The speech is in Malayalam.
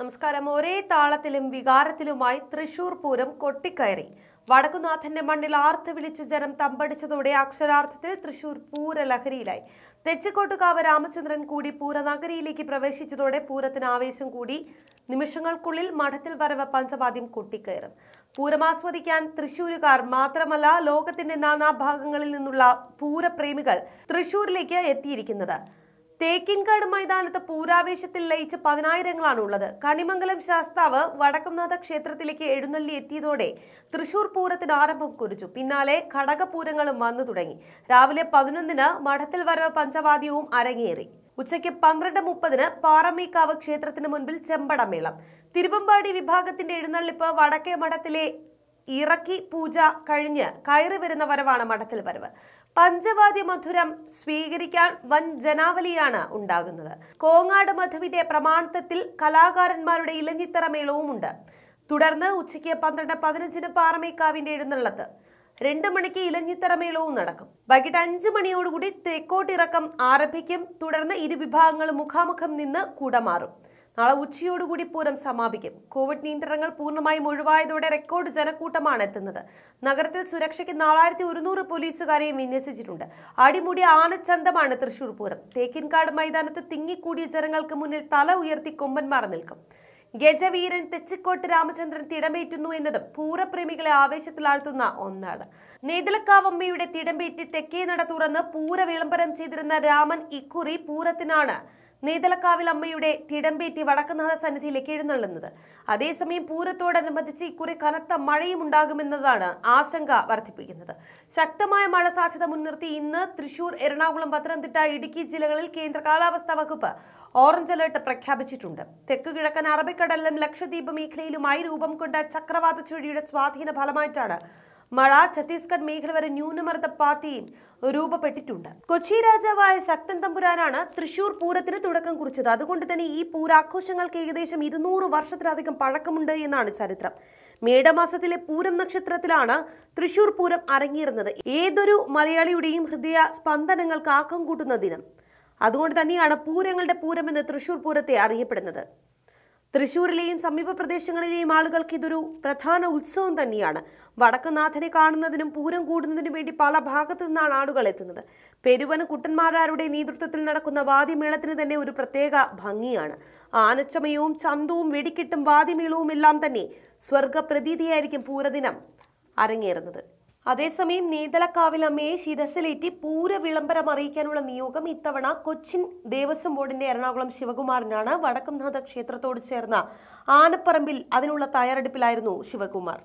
നമസ്കാരം ഒരേ താളത്തിലും വികാരത്തിലുമായി തൃശൂർ പൂരം കൊട്ടിക്കയറി വടക്കുനാഥന്റെ മണ്ണിൽ ആർത്ത് വിളിച്ചു ജനം തമ്പടിച്ചതോടെ അക്ഷരാർത്ഥത്തിൽ തൃശൂർ പൂരലഹരിയിലായി തെച്ചിക്കോട്ടുകാവ് രാമചന്ദ്രൻ കൂടി പൂരനഗരിയിലേക്ക് പ്രവേശിച്ചതോടെ പൂരത്തിന് ആവേശം കൂടി നിമിഷങ്ങൾക്കുള്ളിൽ മഠത്തിൽ വരവ് പഞ്ചവാദ്യം കൊട്ടിക്കയറും പൂരമാസ്വദിക്കാൻ തൃശൂരുകാർ മാത്രമല്ല ലോകത്തിന്റെ നാനാഭാഗങ്ങളിൽ നിന്നുള്ള പൂരപ്രേമികൾ തൃശൂരിലേക്ക് എത്തിയിരിക്കുന്നത് തേക്കിൻകാട് മൈതാനത്ത് പൂരാവേശത്തിൽ ലയിച്ച പതിനായിരങ്ങളാണ് ഉള്ളത് കണിമംഗലം ശാസ്താവ് വടക്കുംനാഥ ക്ഷേത്രത്തിലേക്ക് എഴുന്നള്ളി എത്തിയതോടെ തൃശൂർ പൂരത്തിന് ആരംഭം കുറിച്ചു പിന്നാലെ ഘടകപൂരങ്ങളും വന്നു തുടങ്ങി രാവിലെ പതിനൊന്നിന് മഠത്തിൽ വരവ് പഞ്ചവാദ്യവും അരങ്ങേറി ഉച്ചയ്ക്ക് പന്ത്രണ്ട് മുപ്പതിന് പാറമേക്കാവ് ക്ഷേത്രത്തിന് മുൻപിൽ ചെമ്പടമേളം തിരുവമ്പാടി വിഭാഗത്തിന്റെ എഴുന്നള്ളിപ്പ് വടക്കേ മഠത്തിലെ ഇറക്കി പൂജ കഴിഞ്ഞ് കയറി വരുന്ന വരവാണ് മഠത്തിൽ വരവ് പഞ്ചവാദ്യ മധുരം സ്വീകരിക്കാൻ വൻ ജനാവലിയാണ് ഉണ്ടാകുന്നത് കോങ്ങാട് മധുവിന്റെ പ്രമാണത്തിൽ കലാകാരന്മാരുടെ ഇലഞ്ഞിത്തറ മേളവുമുണ്ട് തുടർന്ന് ഉച്ചയ്ക്ക് പന്ത്രണ്ട് പതിനഞ്ചിന് പാറമേക്കാവിന്റെ എഴുന്നള്ളത്ത് രണ്ടു മണിക്ക് മേളവും നടക്കും വൈകിട്ട് അഞ്ചു മണിയോടുകൂടി തെക്കോട്ടിറക്കം ആരംഭിക്കും തുടർന്ന് ഇരുവിഭാഗങ്ങളും മുഖാമുഖം നിന്ന് കൂടമാറും നാളെ ഉച്ചയോടുകൂടി പൂരം സമാപിക്കും കോവിഡ് നിയന്ത്രണങ്ങൾ പൂർണ്ണമായും ഒഴിവായതോടെ റെക്കോർഡ് ജനക്കൂട്ടമാണ് എത്തുന്നത് നഗരത്തിൽ സുരക്ഷയ്ക്ക് നാലായിരത്തി ഒരുന്നൂറ് പോലീസുകാരെയും വിന്യസിച്ചിട്ടുണ്ട് അടിമുടി ആനച്ചന്തമാണ് തൃശൂർ പൂരം തേക്കിൻകാട് മൈതാനത്ത് തിങ്ങിക്കൂടിയ ജനങ്ങൾക്ക് മുന്നിൽ തല ഉയർത്തി കൊമ്പന്മാർ നിൽക്കും ഗജവീരൻ തെച്ചിക്കോട്ട് രാമചന്ദ്രൻ തിടമേറ്റുന്നു എന്നതും പൂരപ്രേമികളെ ആവേശത്തിലാഴ്ത്തുന്ന ഒന്നാണ് നെയ്തലക്കാവമ്മയുടെ തിടമേറ്റി തെക്കേ നട തുറന്ന് പൂര വിളംബരം ചെയ്തിരുന്ന രാമൻ ഇക്കുറി പൂരത്തിനാണ് നെയ്തലക്കാവിൽ അമ്മയുടെ തിടമ്പേറ്റി വടക്കുന്നാഥ സന്നിധിയിലേക്ക് എഴുന്നള്ളുന്നത് അതേസമയം പൂരത്തോടനുബന്ധിച്ച് ഇക്കുറി കനത്ത മഴയും ഉണ്ടാകുമെന്നതാണ് ആശങ്ക വർദ്ധിപ്പിക്കുന്നത് ശക്തമായ മഴ സാധ്യത മുൻനിർത്തി ഇന്ന് തൃശൂർ എറണാകുളം പത്തനംതിട്ട ഇടുക്കി ജില്ലകളിൽ കേന്ദ്ര കാലാവസ്ഥാ വകുപ്പ് ഓറഞ്ച് അലർട്ട് പ്രഖ്യാപിച്ചിട്ടുണ്ട് തെക്ക് കിഴക്കൻ അറബിക്കടലിലും ലക്ഷദ്വീപ് മേഖലയിലുമായി രൂപം കൊണ്ട ചക്രവാത ചുഴിയുടെ സ്വാധീന ഫലമായിട്ടാണ് മഴ ഛത്തീസ്ഗഡ് മേഖല വരെ ന്യൂനമർദ്ദ പാത്തിയിൽ രൂപപ്പെട്ടിട്ടുണ്ട് കൊച്ചി രാജാവായ ശക്തൻ തമ്പുരാനാണ് തൃശൂർ പൂരത്തിന് തുടക്കം കുറിച്ചത് അതുകൊണ്ട് തന്നെ ഈ പൂരാഘോഷങ്ങൾക്ക് ഏകദേശം ഇരുന്നൂറ് വർഷത്തിലധികം പഴക്കമുണ്ട് എന്നാണ് ചരിത്രം മേടമാസത്തിലെ പൂരം നക്ഷത്രത്തിലാണ് തൃശൂർ പൂരം അരങ്ങേറുന്നത് ഏതൊരു മലയാളിയുടെയും ഹൃദയ സ്പന്ദനങ്ങൾക്ക് ആക്കം കൂട്ടുന്ന ദിനം അതുകൊണ്ട് തന്നെയാണ് പൂരങ്ങളുടെ പൂരം എന്ന് തൃശൂർ പൂരത്തെ അറിയപ്പെടുന്നത് തൃശൂരിലെയും സമീപ പ്രദേശങ്ങളിലെയും ആളുകൾക്ക് ഇതൊരു പ്രധാന ഉത്സവം തന്നെയാണ് വടക്കുനാഥനെ കാണുന്നതിനും പൂരം കൂടുന്നതിനും വേണ്ടി പല ഭാഗത്തു നിന്നാണ് ആളുകൾ എത്തുന്നത് പെരുവന കുട്ടന്മാരാരുടെ നേതൃത്വത്തിൽ നടക്കുന്ന വാദ്യമേളത്തിന് തന്നെ ഒരു പ്രത്യേക ഭംഗിയാണ് ആനച്ചമയവും ചന്തവും വെടിക്കെട്ടും വാദ്യമേളവും എല്ലാം തന്നെ സ്വർഗ പ്രതീതിയായിരിക്കും പൂരദിനം അരങ്ങേറുന്നത് അതേസമയം നേതലക്കാവിൽ അമ്മയെ ശിരസിലേറ്റി പൂര വിളംബരം അറിയിക്കാനുള്ള നിയോഗം ഇത്തവണ കൊച്ചിൻ ദേവസ്വം ബോർഡിന്റെ എറണാകുളം ശിവകുമാറിനാണ് വടക്കംനാഥ ക്ഷേത്രത്തോട് ചേർന്ന ആനപ്പറമ്പിൽ അതിനുള്ള തയ്യാറെടുപ്പിലായിരുന്നു ശിവകുമാർ